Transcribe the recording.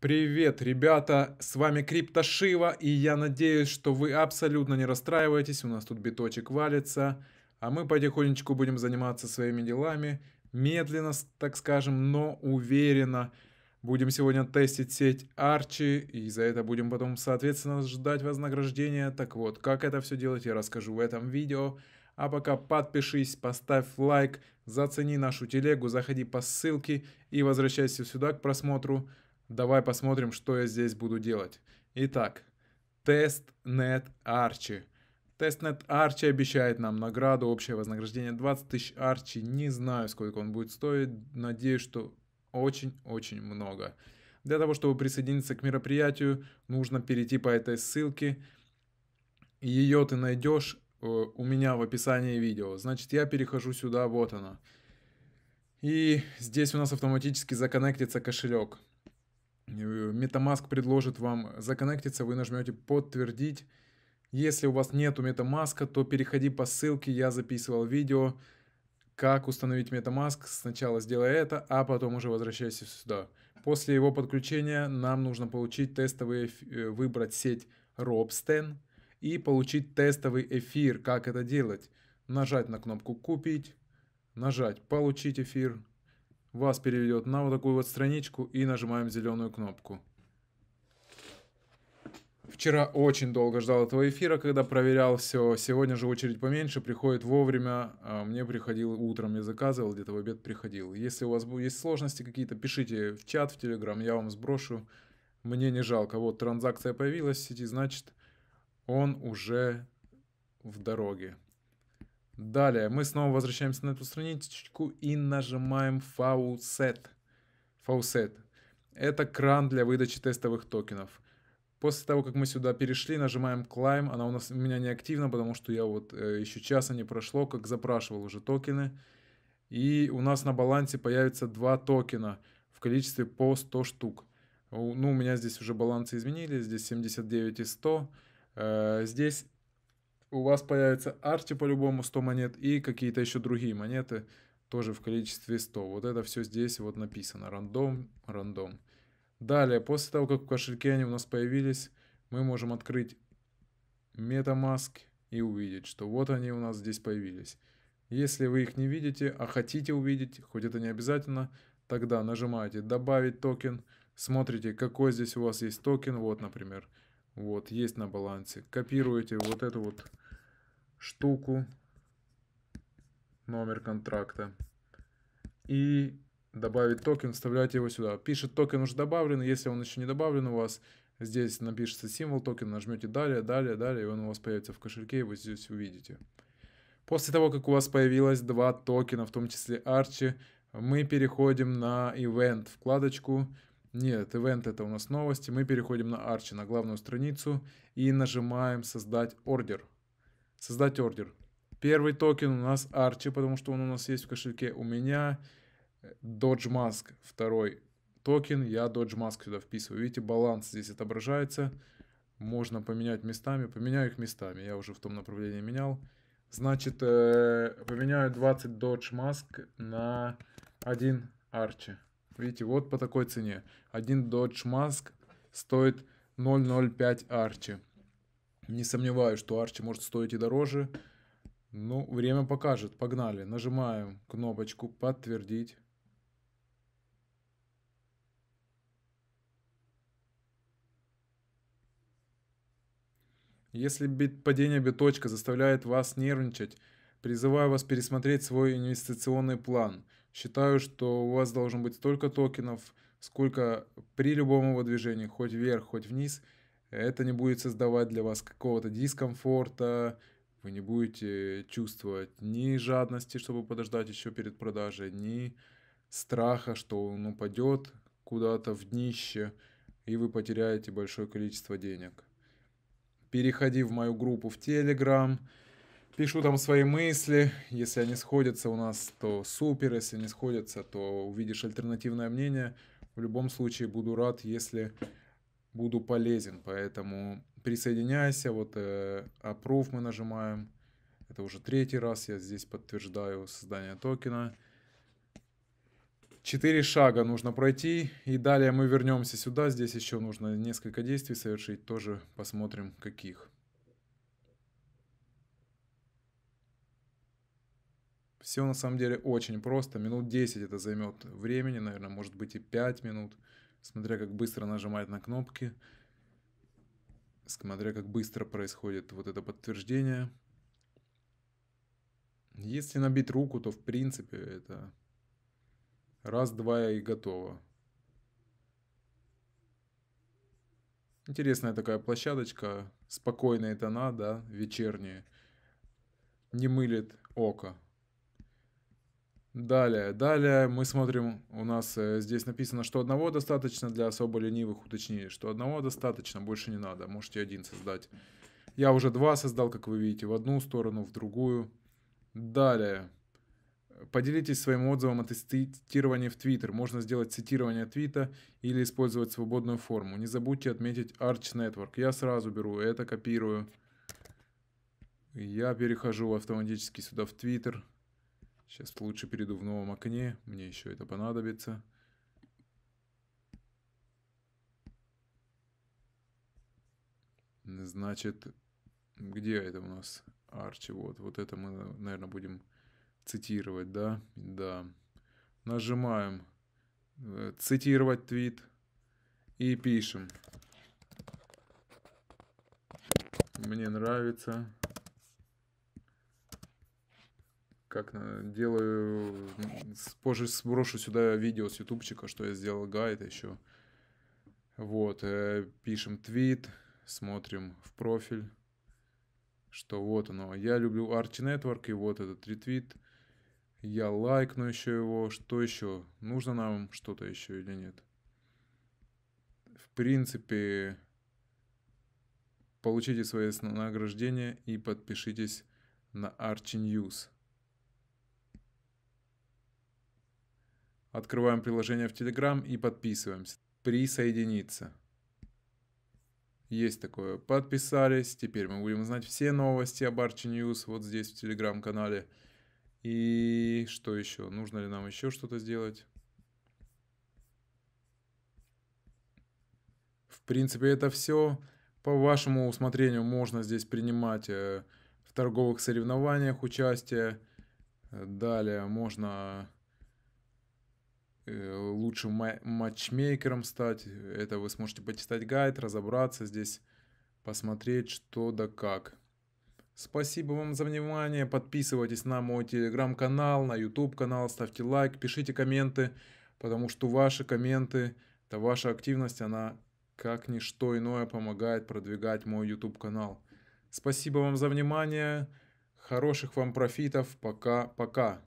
Привет, ребята, с вами Крипто Шива, и я надеюсь, что вы абсолютно не расстраиваетесь, у нас тут биточек валится, а мы потихонечку будем заниматься своими делами, медленно, так скажем, но уверенно. Будем сегодня тестить сеть Арчи, и за это будем потом, соответственно, ждать вознаграждения. Так вот, как это все делать, я расскажу в этом видео. А пока подпишись, поставь лайк, зацени нашу телегу, заходи по ссылке и возвращайся сюда к просмотру. Давай посмотрим, что я здесь буду делать. Итак, Testnet Арчи. Testnet Арчи обещает нам награду, общее вознаграждение 20 тысяч Арчи. Не знаю, сколько он будет стоить. Надеюсь, что очень-очень много. Для того, чтобы присоединиться к мероприятию, нужно перейти по этой ссылке. Ее ты найдешь э, у меня в описании видео. Значит, я перехожу сюда, вот она. И здесь у нас автоматически законнектится кошелек. Э, MetaMask предложит вам законнектиться, вы нажмете «Подтвердить». Если у вас нет MetaMask, то переходи по ссылке, я записывал видео, как установить MetaMask. Сначала сделай это, а потом уже возвращайся сюда. После его подключения нам нужно получить тестовый, э, выбрать сеть Robsten и получить тестовый эфир. Как это делать? Нажать на кнопку «Купить», нажать «Получить эфир», вас переведет на вот такую вот страничку и нажимаем зеленую кнопку. Вчера очень долго ждал этого эфира, когда проверял все. Сегодня же очередь поменьше, приходит вовремя. А, мне приходил утром, я заказывал, где-то в обед приходил. Если у вас есть сложности какие-то, пишите в чат, в Телеграм, я вам сброшу. Мне не жалко. Вот транзакция появилась в сети, значит, он уже в дороге. Далее мы снова возвращаемся на эту страничку и нажимаем Faucet. Faucet. Это кран для выдачи тестовых токенов. После того, как мы сюда перешли, нажимаем Climb. Она у, нас, у меня не активна, потому что я вот э, еще часа не прошло, как запрашивал уже токены. И у нас на балансе появится два токена в количестве по 100 штук. Ну, у меня здесь уже балансы изменились. Здесь 79 и 100. Э, здесь у вас появится арти по-любому 100 монет и какие-то еще другие монеты тоже в количестве 100. Вот это все здесь вот написано. Рандом, рандом. Далее, после того, как в кошельке они у нас появились, мы можем открыть MetaMask и увидеть, что вот они у нас здесь появились. Если вы их не видите, а хотите увидеть, хоть это не обязательно, тогда нажимаете «Добавить токен», смотрите, какой здесь у вас есть токен, вот, например, вот, есть на балансе. Копируете вот эту вот штуку, номер контракта. И добавить токен, вставляйте его сюда. Пишет токен уже добавлен, если он еще не добавлен у вас, здесь напишется символ токена, нажмете далее, далее, далее, и он у вас появится в кошельке, и вы здесь увидите. После того, как у вас появилось два токена, в том числе Archie, мы переходим на Event вкладочку, нет, ивент это у нас новости. Мы переходим на Арчи, на главную страницу и нажимаем создать ордер. Создать ордер. Первый токен у нас Арчи, потому что он у нас есть в кошельке. У меня э, Dodge Mask, второй токен. Я Dodge Mask сюда вписываю. Видите, баланс здесь отображается. Можно поменять местами. Поменяю их местами. Я уже в том направлении менял. Значит, э, поменяю 20 Dodge Mask на 1 Арчи. Видите, вот по такой цене. Один Dodge Mask стоит 0,05 арчи. Не сомневаюсь, что арчи может стоить и дороже. Ну, время покажет. Погнали. Нажимаем кнопочку «Подтвердить». Если падение биточка заставляет вас нервничать, призываю вас пересмотреть свой инвестиционный план считаю, что у вас должен быть столько токенов, сколько при любом его движении, хоть вверх, хоть вниз, это не будет создавать для вас какого-то дискомфорта, вы не будете чувствовать ни жадности, чтобы подождать еще перед продажей, ни страха, что он упадет куда-то в днище, и вы потеряете большое количество денег. Переходи в мою группу в Telegram – Пишу там свои мысли. Если они сходятся у нас, то супер. Если не сходятся, то увидишь альтернативное мнение. В любом случае буду рад, если буду полезен. Поэтому присоединяйся. Вот э, approve мы нажимаем. Это уже третий раз я здесь подтверждаю создание токена. Четыре шага нужно пройти, и далее мы вернемся сюда. Здесь еще нужно несколько действий совершить, тоже посмотрим каких. Все на самом деле очень просто. Минут 10 это займет времени, наверное, может быть и 5 минут, смотря как быстро нажимать на кнопки, смотря как быстро происходит вот это подтверждение. Если набить руку, то в принципе это раз-два и готово. Интересная такая площадочка, спокойные тона, да, вечерние. Не мылит око. Далее, далее мы смотрим, у нас э, здесь написано, что одного достаточно для особо ленивых, уточни, что одного достаточно, больше не надо, можете один создать. Я уже два создал, как вы видите, в одну сторону, в другую. Далее, поделитесь своим отзывом о тестировании в Твиттер. Можно сделать цитирование твита или использовать свободную форму. Не забудьте отметить Arch Network. Я сразу беру это, копирую. Я перехожу автоматически сюда в Твиттер. Twitter Сейчас лучше перейду в новом окне. Мне еще это понадобится. Значит, где это у нас? Арчи, вот. Вот это мы, наверное, будем цитировать, да? Да. Нажимаем э, цитировать твит и пишем. Мне нравится как э, делаю, позже сброшу сюда видео с ютубчика, что я сделал гайд еще. Вот, э, пишем твит, смотрим в профиль, что вот оно. Я люблю Arch Network и вот этот ретвит. Я лайкну еще его. Что еще? Нужно нам что-то еще или нет? В принципе, получите свои награждения и подпишитесь на Archie News. Открываем приложение в Telegram и подписываемся. Присоединиться. Есть такое. Подписались. Теперь мы будем знать все новости об Arch News вот здесь в Telegram-канале. И что еще? Нужно ли нам еще что-то сделать? В принципе, это все. По вашему усмотрению можно здесь принимать э, в торговых соревнованиях участие. Далее можно Э, лучшим матчмейкером стать. Это вы сможете почитать гайд, разобраться здесь, посмотреть что да как. Спасибо вам за внимание. Подписывайтесь на мой телеграм-канал, на YouTube канал ставьте лайк, пишите комменты, потому что ваши комменты, это ваша активность, она как ничто иное помогает продвигать мой YouTube канал. Спасибо вам за внимание. Хороших вам профитов. Пока-пока.